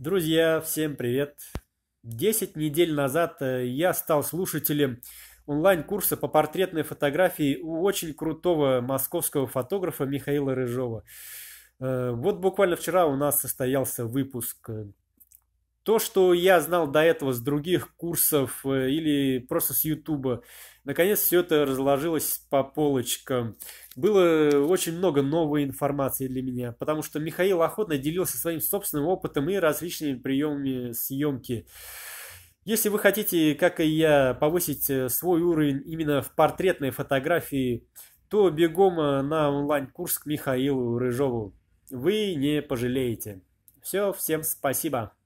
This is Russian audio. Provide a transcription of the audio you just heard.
Друзья, всем привет! 10 недель назад э, я стал слушателем онлайн-курса по портретной фотографии у очень крутого московского фотографа Михаила Рыжова. Э, вот буквально вчера у нас состоялся выпуск э, то, что я знал до этого с других курсов э, или просто с Ютуба, наконец все это разложилось по полочкам. Было э, очень много новой информации для меня, потому что Михаил охотно делился своим собственным опытом и различными приемами съемки. Если вы хотите, как и я, повысить э, свой уровень именно в портретной фотографии, то бегом на онлайн-курс к Михаилу Рыжову. Вы не пожалеете. Все, всем спасибо.